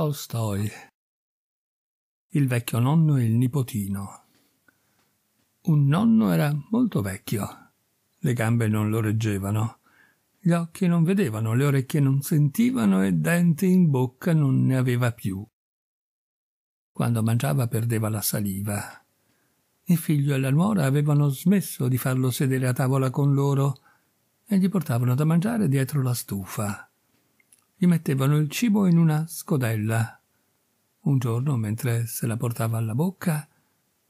Tolstoi Il vecchio nonno e il nipotino Un nonno era molto vecchio. Le gambe non lo reggevano. Gli occhi non vedevano, le orecchie non sentivano e denti in bocca non ne aveva più. Quando mangiava perdeva la saliva. Il figlio e la nuora avevano smesso di farlo sedere a tavola con loro e gli portavano da mangiare dietro la stufa gli mettevano il cibo in una scodella. Un giorno, mentre se la portava alla bocca,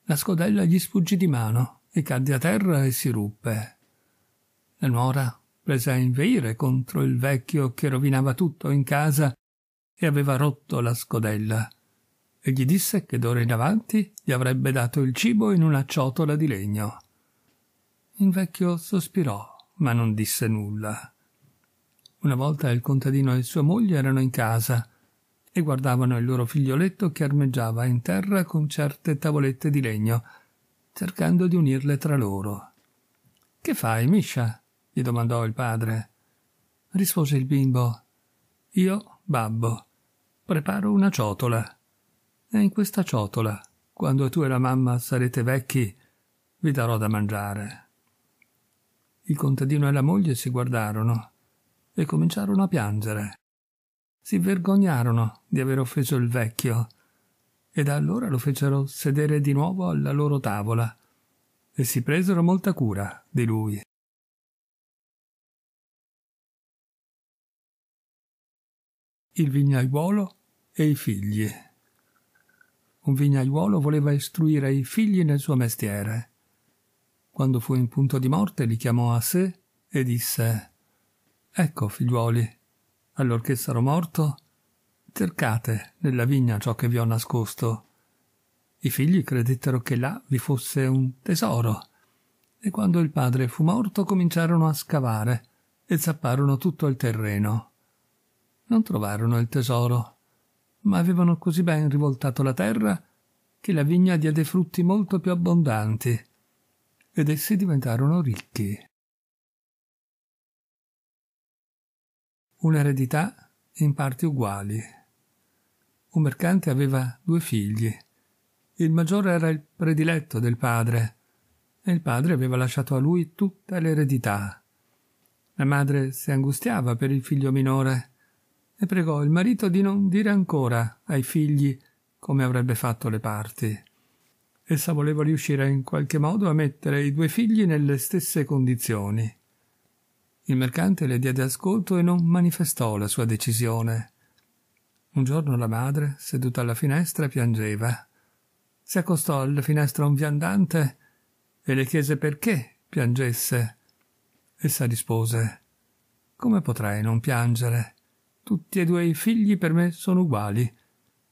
la scodella gli sfuggì di mano e cadde a terra e si ruppe. La nuora prese a inveire contro il vecchio che rovinava tutto in casa e aveva rotto la scodella e gli disse che d'ora in avanti gli avrebbe dato il cibo in una ciotola di legno. Il vecchio sospirò, ma non disse nulla. Una volta il contadino e sua moglie erano in casa e guardavano il loro figlioletto che armeggiava in terra con certe tavolette di legno, cercando di unirle tra loro. Che fai, Miscia? gli domandò il padre. Rispose il bimbo. Io, babbo, preparo una ciotola. E in questa ciotola, quando tu e la mamma sarete vecchi, vi darò da mangiare. Il contadino e la moglie si guardarono e cominciarono a piangere. Si vergognarono di aver offeso il vecchio e da allora lo fecero sedere di nuovo alla loro tavola e si presero molta cura di lui. Il vignaiuolo e i figli. Un vignaiuolo voleva istruire i figli nel suo mestiere. Quando fu in punto di morte li chiamò a sé e disse Ecco, figliuoli, allorché sarò morto, cercate nella vigna ciò che vi ho nascosto. I figli credettero che là vi fosse un tesoro, e quando il padre fu morto cominciarono a scavare e zapparono tutto il terreno. Non trovarono il tesoro, ma avevano così ben rivoltato la terra che la vigna diede frutti molto più abbondanti, ed essi diventarono ricchi. un'eredità in parti uguali. Un mercante aveva due figli. Il maggiore era il prediletto del padre, e il padre aveva lasciato a lui tutta l'eredità. La madre si angustiava per il figlio minore e pregò il marito di non dire ancora ai figli come avrebbe fatto le parti. Essa voleva riuscire in qualche modo a mettere i due figli nelle stesse condizioni. Il mercante le diede ascolto e non manifestò la sua decisione. Un giorno la madre, seduta alla finestra, piangeva. Si accostò alla finestra un viandante e le chiese perché piangesse. Essa rispose Come potrei non piangere? Tutti e due i figli per me sono uguali.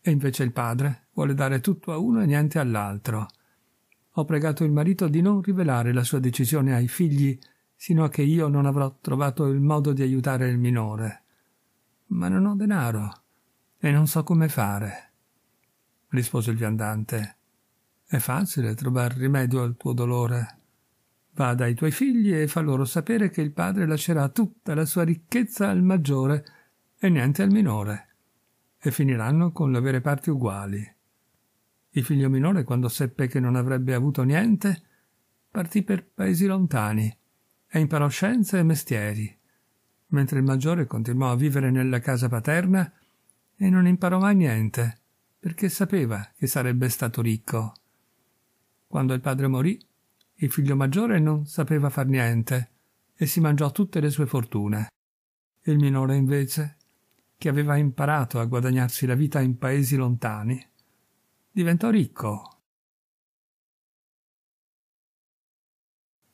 E invece il padre vuole dare tutto a uno e niente all'altro. Ho pregato il marito di non rivelare la sua decisione ai figli sino a che io non avrò trovato il modo di aiutare il minore. Ma non ho denaro e non so come fare. rispose il viandante. È facile trovare rimedio al tuo dolore. Va dai tuoi figli e fa loro sapere che il padre lascerà tutta la sua ricchezza al maggiore e niente al minore, e finiranno con l'avere parti uguali. Il figlio minore, quando seppe che non avrebbe avuto niente, partì per paesi lontani e imparò scienze e mestieri, mentre il maggiore continuò a vivere nella casa paterna e non imparò mai niente, perché sapeva che sarebbe stato ricco. Quando il padre morì, il figlio maggiore non sapeva far niente e si mangiò tutte le sue fortune. Il minore, invece, che aveva imparato a guadagnarsi la vita in paesi lontani, diventò ricco.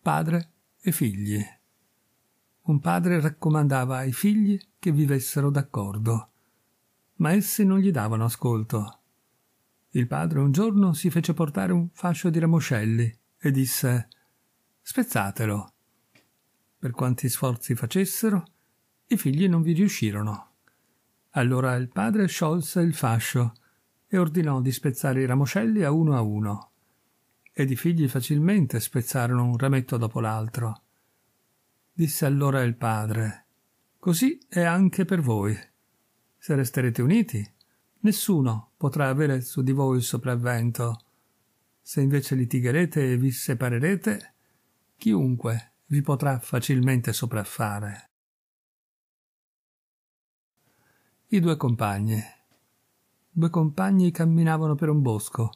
Padre e figli. Un padre raccomandava ai figli che vivessero d'accordo, ma essi non gli davano ascolto. Il padre un giorno si fece portare un fascio di ramoscelli e disse spezzatelo. Per quanti sforzi facessero, i figli non vi riuscirono. Allora il padre sciolse il fascio e ordinò di spezzare i ramoscelli a uno a uno ed i figli facilmente spezzarono un rametto dopo l'altro. Disse allora il padre Così è anche per voi. Se resterete uniti, nessuno potrà avere su di voi il sopravvento. Se invece litigherete e vi separerete, chiunque vi potrà facilmente sopraffare. I due compagni. Due compagni camminavano per un bosco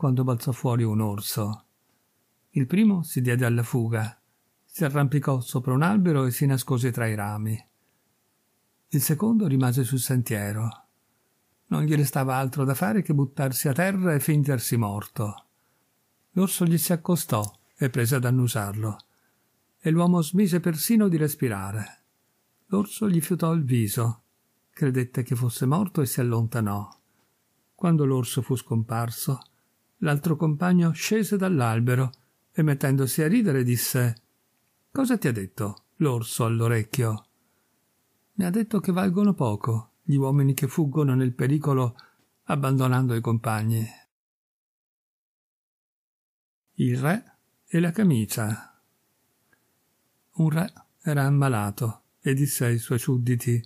quando balzò fuori un orso. Il primo si diede alla fuga, si arrampicò sopra un albero e si nascose tra i rami. Il secondo rimase sul sentiero. Non gli restava altro da fare che buttarsi a terra e fingersi morto. L'orso gli si accostò e prese ad annusarlo, e l'uomo smise persino di respirare. L'orso gli fiutò il viso, credette che fosse morto e si allontanò. Quando l'orso fu scomparso, L'altro compagno scese dall'albero e mettendosi a ridere disse Cosa ti ha detto l'orso all'orecchio? Mi ha detto che valgono poco gli uomini che fuggono nel pericolo abbandonando i compagni. Il re e la camicia. Un re era ammalato e disse ai suoi sudditi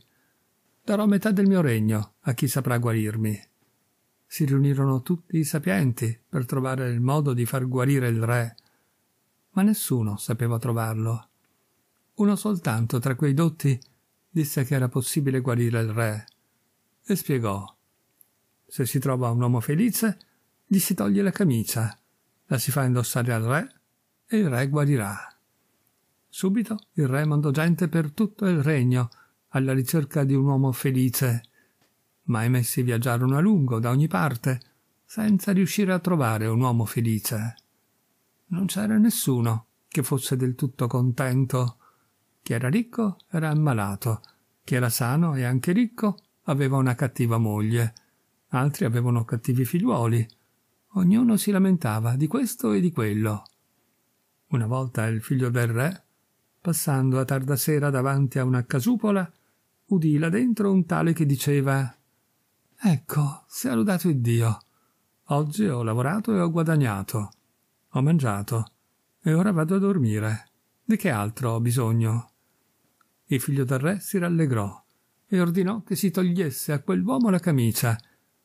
Darò metà del mio regno a chi saprà guarirmi si riunirono tutti i sapienti per trovare il modo di far guarire il re, ma nessuno sapeva trovarlo. Uno soltanto tra quei dotti disse che era possibile guarire il re e spiegò se si trova un uomo felice, gli si toglie la camicia, la si fa indossare al re e il re guarirà. Subito il re mandò gente per tutto il regno alla ricerca di un uomo felice ma emessi viaggiarono a lungo da ogni parte, senza riuscire a trovare un uomo felice. Non c'era nessuno che fosse del tutto contento. Chi era ricco era ammalato, chi era sano e anche ricco aveva una cattiva moglie, altri avevano cattivi figliuoli. Ognuno si lamentava di questo e di quello. Una volta il figlio del re, passando a tarda sera davanti a una casupola, udì là dentro un tale che diceva Ecco, salutato lodato il Dio. Oggi ho lavorato e ho guadagnato. Ho mangiato. E ora vado a dormire. Di che altro ho bisogno? Il figlio del re si rallegrò e ordinò che si togliesse a quell'uomo la camicia,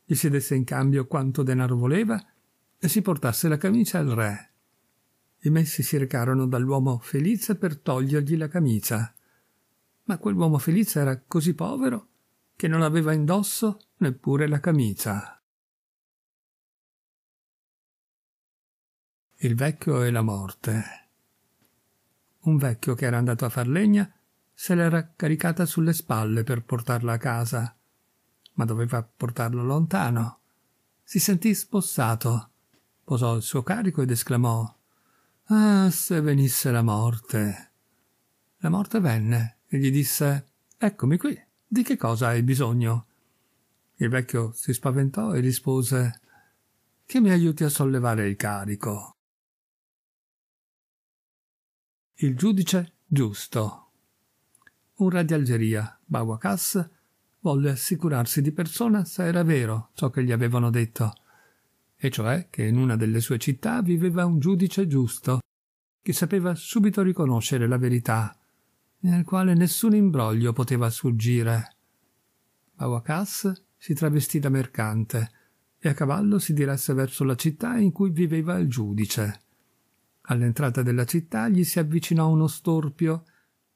gli si desse in cambio quanto denaro voleva e si portasse la camicia al re. I messi si recarono dall'uomo felice per togliergli la camicia. Ma quell'uomo felice era così povero che non aveva indosso neppure la camicia. Il vecchio e la morte. Un vecchio che era andato a far legna se l'era caricata sulle spalle per portarla a casa, ma doveva portarlo lontano. Si sentì spossato, posò il suo carico ed esclamò Ah, se venisse la morte. La morte venne e gli disse Eccomi qui. Di che cosa hai bisogno? Il vecchio si spaventò e rispose Che mi aiuti a sollevare il carico. Il giudice giusto. Un re di Algeria, Bawakas, volle assicurarsi di persona se era vero ciò che gli avevano detto, e cioè che in una delle sue città viveva un giudice giusto, che sapeva subito riconoscere la verità nel quale nessun imbroglio poteva sfuggire. Awakas si travestì da mercante e a cavallo si diresse verso la città in cui viveva il giudice. All'entrata della città gli si avvicinò uno storpio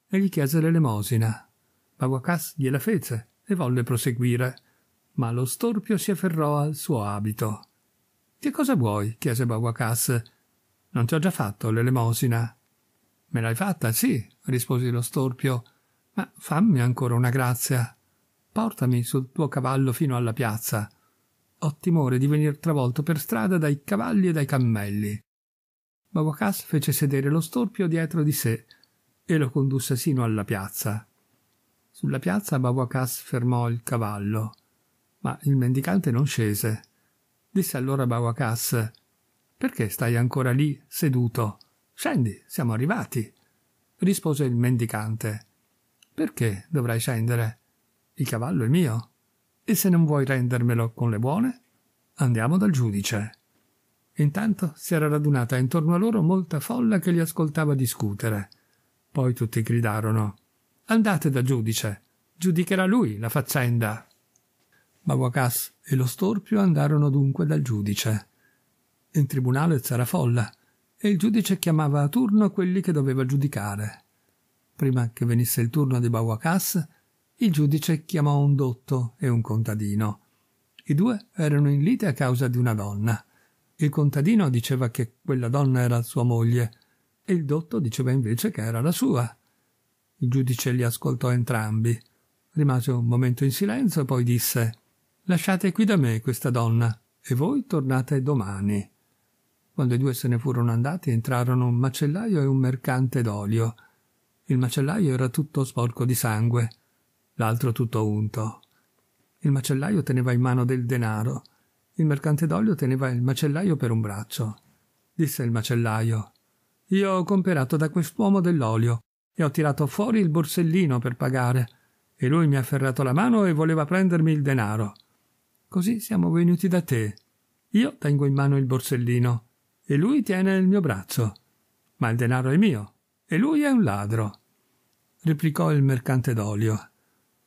e gli chiese l'elemosina. Awakas gliela fece e volle proseguire, ma lo storpio si afferrò al suo abito. Che cosa vuoi? chiese Bawakas. Non ti ho già fatto l'elemosina. Me l'hai fatta, sì, rispose lo storpio, ma fammi ancora una grazia. Portami sul tuo cavallo fino alla piazza. Ho timore di venir travolto per strada dai cavalli e dai cammelli. Mavokas fece sedere lo storpio dietro di sé e lo condusse sino alla piazza. Sulla piazza Bavokas fermò il cavallo, ma il mendicante non scese. Disse allora Bavokas: Perché stai ancora lì seduto? Scendi, siamo arrivati, rispose il mendicante. Perché dovrai scendere? Il cavallo è mio. E se non vuoi rendermelo con le buone? Andiamo dal giudice. Intanto si era radunata intorno a loro molta folla che li ascoltava discutere. Poi tutti gridarono Andate dal giudice, giudicherà lui la faccenda. Baguacas e lo storpio andarono dunque dal giudice. In tribunale c'era folla e il giudice chiamava a turno quelli che doveva giudicare. Prima che venisse il turno di Bawakas, il giudice chiamò un dotto e un contadino. I due erano in lite a causa di una donna. Il contadino diceva che quella donna era sua moglie e il dotto diceva invece che era la sua. Il giudice li ascoltò entrambi. Rimase un momento in silenzio, poi disse Lasciate qui da me questa donna e voi tornate domani. Quando i due se ne furono andati entrarono un macellaio e un mercante d'olio. Il macellaio era tutto sporco di sangue, l'altro tutto unto. Il macellaio teneva in mano del denaro, il mercante d'olio teneva il macellaio per un braccio. Disse il macellaio Io ho comperato da quest'uomo dell'olio e ho tirato fuori il borsellino per pagare, e lui mi ha afferrato la mano e voleva prendermi il denaro. Così siamo venuti da te. Io tengo in mano il borsellino e lui tiene il mio braccio. Ma il denaro è mio e lui è un ladro. Replicò il mercante d'olio.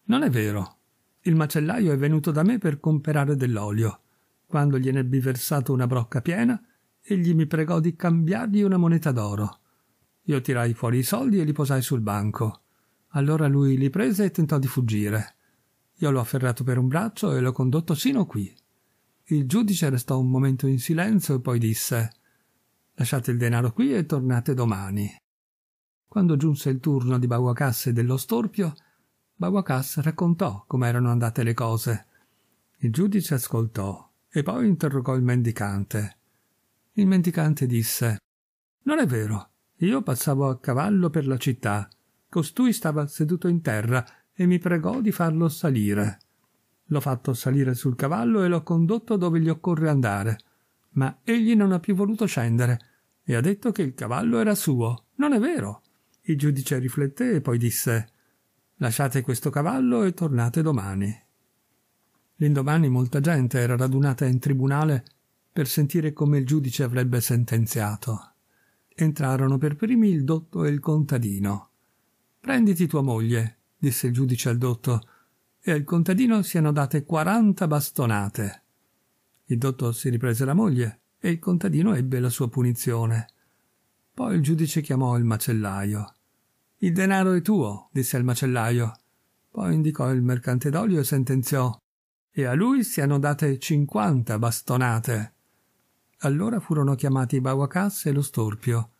Non è vero. Il macellaio è venuto da me per comperare dell'olio. Quando gliene ebbi versato una brocca piena, egli mi pregò di cambiargli una moneta d'oro. Io tirai fuori i soldi e li posai sul banco. Allora lui li prese e tentò di fuggire. Io l'ho afferrato per un braccio e l'ho condotto sino qui. Il giudice restò un momento in silenzio e poi disse Lasciate il denaro qui e tornate domani. Quando giunse il turno di Baguacas e dello storpio, Baguacas raccontò come erano andate le cose. Il giudice ascoltò e poi interrogò il mendicante. Il mendicante disse Non è vero, io passavo a cavallo per la città. Costui stava seduto in terra e mi pregò di farlo salire. L'ho fatto salire sul cavallo e l'ho condotto dove gli occorre andare ma egli non ha più voluto scendere e ha detto che il cavallo era suo. Non è vero. Il giudice rifletté e poi disse Lasciate questo cavallo e tornate domani. L'indomani molta gente era radunata in tribunale per sentire come il giudice avrebbe sentenziato. Entrarono per primi il dotto e il contadino. Prenditi tua moglie, disse il giudice al dotto, e al contadino siano date quaranta bastonate. Il dotto si riprese la moglie e il contadino ebbe la sua punizione. Poi il giudice chiamò il macellaio. Il denaro è tuo, disse il macellaio. Poi indicò il mercante d'olio e sentenziò. E a lui siano date cinquanta bastonate. Allora furono chiamati Bawakas e lo storpio.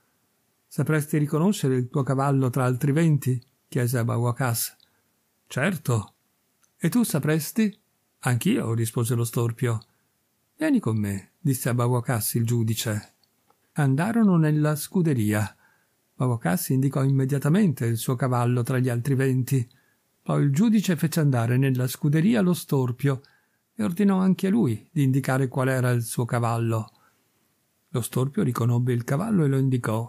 Sapresti riconoscere il tuo cavallo tra altri venti? chiese a Bawakas. Certo. E tu sapresti? Anch'io, rispose lo storpio. Vieni con me, disse a Bavocassi il giudice. Andarono nella scuderia. Bavocassi indicò immediatamente il suo cavallo tra gli altri venti. Poi il giudice fece andare nella scuderia lo storpio e ordinò anche a lui di indicare qual era il suo cavallo. Lo storpio riconobbe il cavallo e lo indicò.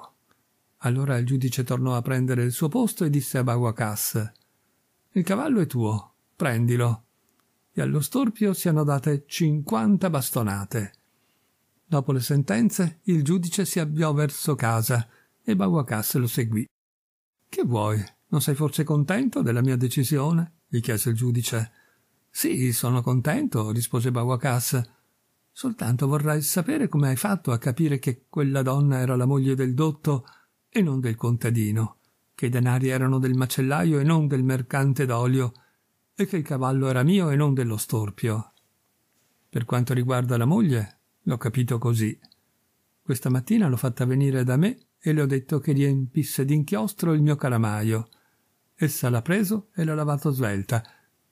Allora il giudice tornò a prendere il suo posto e disse a Bawacas: Il cavallo è tuo, prendilo e allo storpio siano date 50 bastonate. Dopo le sentenze, il giudice si avviò verso casa e Bauacas lo seguì. Che vuoi? Non sei forse contento della mia decisione? gli chiese il giudice. Sì, sono contento, rispose Bauacas. Soltanto vorrei sapere come hai fatto a capire che quella donna era la moglie del dotto e non del contadino, che i denari erano del macellaio e non del mercante d'olio e che il cavallo era mio e non dello storpio. Per quanto riguarda la moglie, l'ho capito così. Questa mattina l'ho fatta venire da me e le ho detto che riempisse d'inchiostro il mio calamaio. Essa l'ha preso e l'ha lavato svelta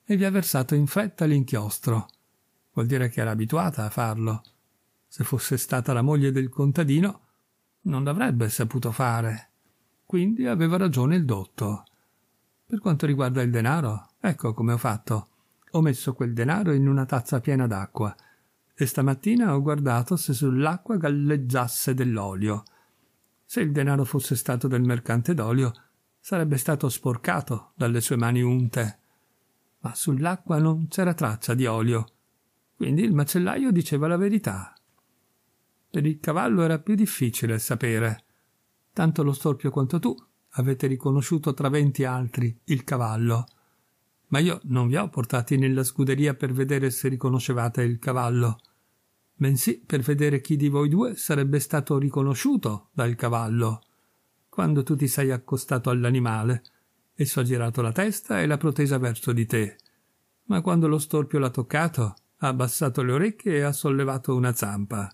e vi ha versato in fretta l'inchiostro. Vuol dire che era abituata a farlo. Se fosse stata la moglie del contadino, non l'avrebbe saputo fare. Quindi aveva ragione il dotto. Per quanto riguarda il denaro, Ecco come ho fatto. Ho messo quel denaro in una tazza piena d'acqua e stamattina ho guardato se sull'acqua galleggiasse dell'olio. Se il denaro fosse stato del mercante d'olio, sarebbe stato sporcato dalle sue mani unte. Ma sull'acqua non c'era traccia di olio. Quindi il macellaio diceva la verità. Per il cavallo era più difficile sapere. Tanto lo storpio quanto tu avete riconosciuto tra venti altri il cavallo ma io non vi ho portati nella scuderia per vedere se riconoscevate il cavallo, bensì per vedere chi di voi due sarebbe stato riconosciuto dal cavallo. Quando tu ti sei accostato all'animale, esso ha girato la testa e l'ha protesa verso di te. Ma quando lo storpio l'ha toccato, ha abbassato le orecchie e ha sollevato una zampa.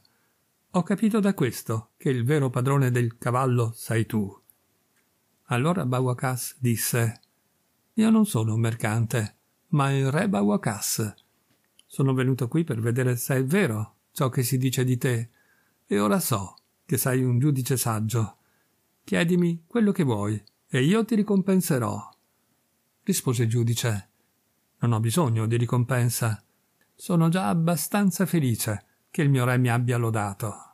Ho capito da questo che il vero padrone del cavallo sei tu. Allora Bawakas disse io non sono un mercante, ma il re Bawakas. Sono venuto qui per vedere se è vero ciò che si dice di te, e ora so che sei un giudice saggio. Chiedimi quello che vuoi, e io ti ricompenserò. Rispose il giudice. Non ho bisogno di ricompensa. Sono già abbastanza felice che il mio re mi abbia lodato.